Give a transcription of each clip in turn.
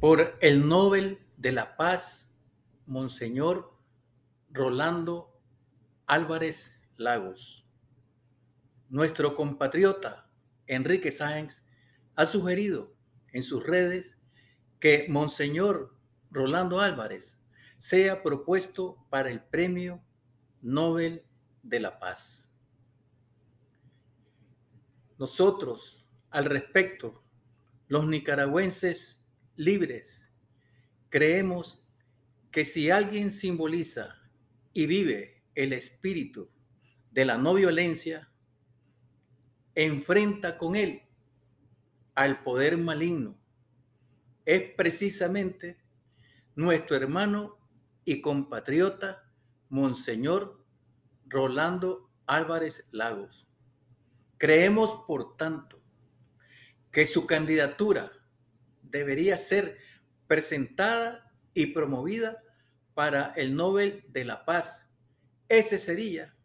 por el Nobel de la Paz, Monseñor Rolando Álvarez Lagos. Nuestro compatriota Enrique Sáenz ha sugerido en sus redes que Monseñor Rolando Álvarez sea propuesto para el Premio Nobel de la Paz. Nosotros, al respecto, los nicaragüenses libres. Creemos que si alguien simboliza y vive el espíritu de la no violencia, enfrenta con él al poder maligno. Es precisamente nuestro hermano y compatriota, Monseñor Rolando Álvarez Lagos. Creemos, por tanto, que su candidatura debería ser presentada y promovida para el Nobel de la Paz. Ese sería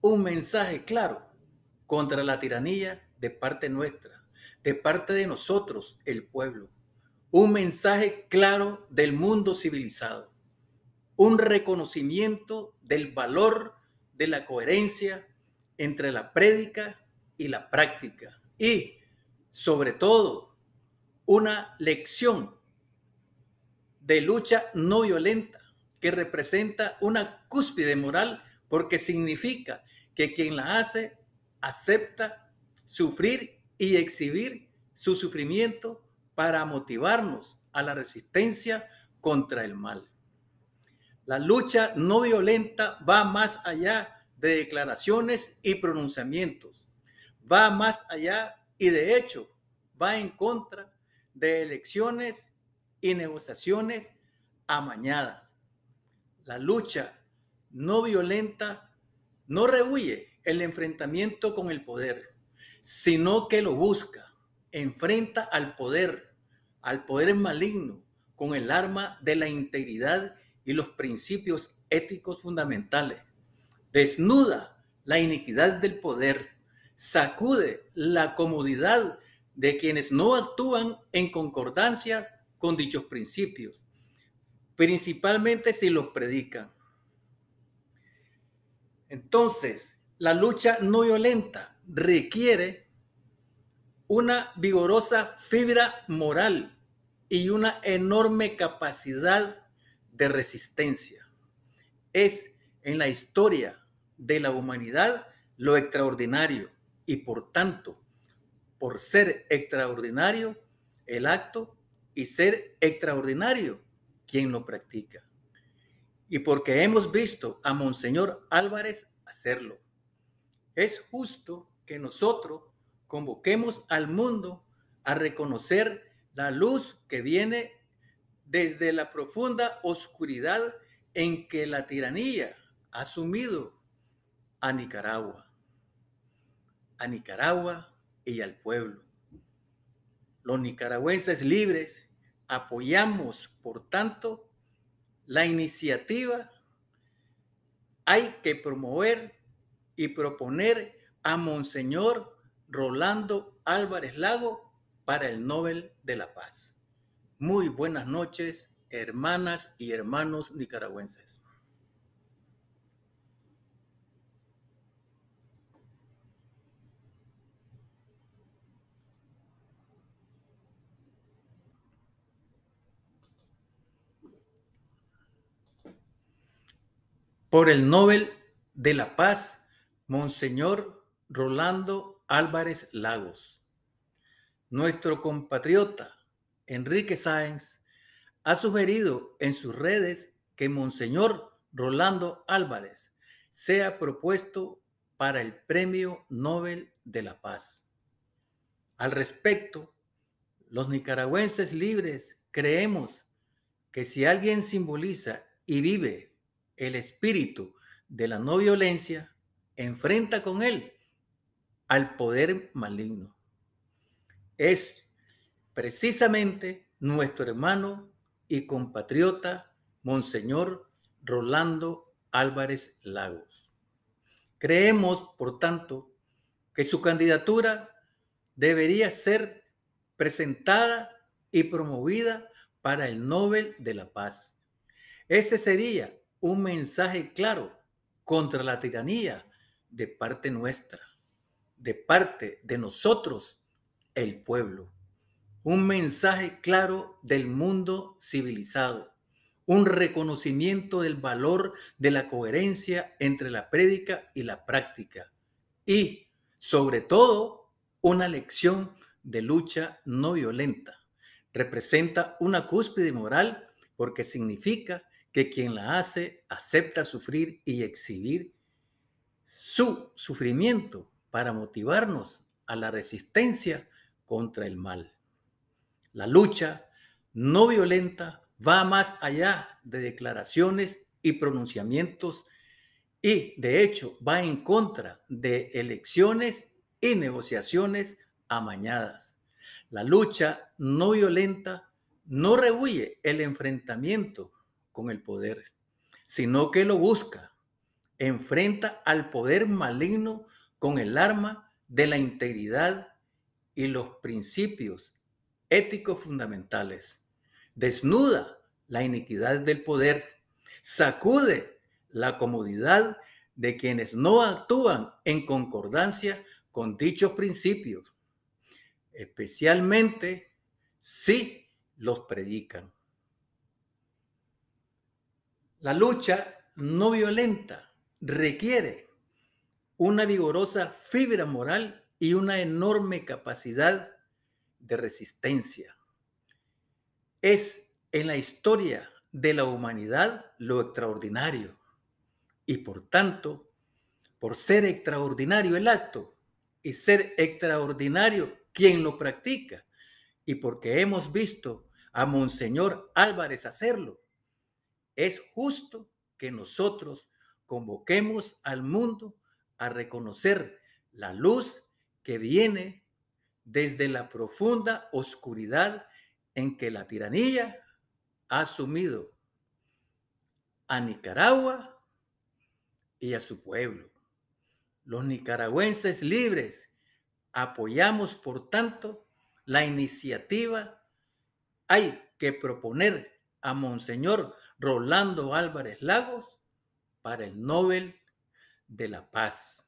un mensaje claro contra la tiranía de parte nuestra, de parte de nosotros, el pueblo. Un mensaje claro del mundo civilizado. Un reconocimiento del valor de la coherencia entre la prédica y la práctica. Y, sobre todo, una lección de lucha no violenta que representa una cúspide moral porque significa que quien la hace acepta sufrir y exhibir su sufrimiento para motivarnos a la resistencia contra el mal. La lucha no violenta va más allá de declaraciones y pronunciamientos, va más allá y de hecho va en contra de elecciones y negociaciones amañadas. La lucha no violenta no rehuye el enfrentamiento con el poder, sino que lo busca, enfrenta al poder, al poder maligno, con el arma de la integridad y los principios éticos fundamentales. Desnuda la iniquidad del poder, sacude la comodidad de quienes no actúan en concordancia con dichos principios, principalmente si los predican. Entonces, la lucha no violenta requiere una vigorosa fibra moral y una enorme capacidad de resistencia. Es en la historia de la humanidad lo extraordinario y por tanto por ser extraordinario el acto y ser extraordinario quien lo practica. Y porque hemos visto a Monseñor Álvarez hacerlo. Es justo que nosotros convoquemos al mundo a reconocer la luz que viene desde la profunda oscuridad en que la tiranía ha sumido a Nicaragua. A Nicaragua y al pueblo. Los nicaragüenses libres apoyamos, por tanto, la iniciativa. Hay que promover y proponer a Monseñor Rolando Álvarez Lago para el Nobel de la Paz. Muy buenas noches, hermanas y hermanos nicaragüenses. por el Nobel de la Paz, Monseñor Rolando Álvarez Lagos. Nuestro compatriota Enrique Sáenz ha sugerido en sus redes que Monseñor Rolando Álvarez sea propuesto para el Premio Nobel de la Paz. Al respecto, los nicaragüenses libres creemos que si alguien simboliza y vive el espíritu de la no violencia, enfrenta con él al poder maligno. Es precisamente nuestro hermano y compatriota, Monseñor Rolando Álvarez Lagos. Creemos, por tanto, que su candidatura debería ser presentada y promovida para el Nobel de la Paz. Ese sería un mensaje claro contra la tiranía de parte nuestra, de parte de nosotros, el pueblo. Un mensaje claro del mundo civilizado, un reconocimiento del valor de la coherencia entre la prédica y la práctica y, sobre todo, una lección de lucha no violenta. Representa una cúspide moral porque significa que quien la hace acepta sufrir y exhibir su sufrimiento para motivarnos a la resistencia contra el mal. La lucha no violenta va más allá de declaraciones y pronunciamientos y de hecho va en contra de elecciones y negociaciones amañadas. La lucha no violenta no rehuye el enfrentamiento con el poder, sino que lo busca, enfrenta al poder maligno con el arma de la integridad y los principios éticos fundamentales. Desnuda la iniquidad del poder, sacude la comodidad de quienes no actúan en concordancia con dichos principios, especialmente si los predican. La lucha no violenta requiere una vigorosa fibra moral y una enorme capacidad de resistencia. Es en la historia de la humanidad lo extraordinario y por tanto, por ser extraordinario el acto y ser extraordinario quien lo practica y porque hemos visto a Monseñor Álvarez hacerlo, es justo que nosotros convoquemos al mundo a reconocer la luz que viene desde la profunda oscuridad en que la tiranía ha sumido a Nicaragua y a su pueblo. Los nicaragüenses libres apoyamos, por tanto, la iniciativa. Hay que proponer a Monseñor Rolando Álvarez Lagos para el Nobel de la Paz.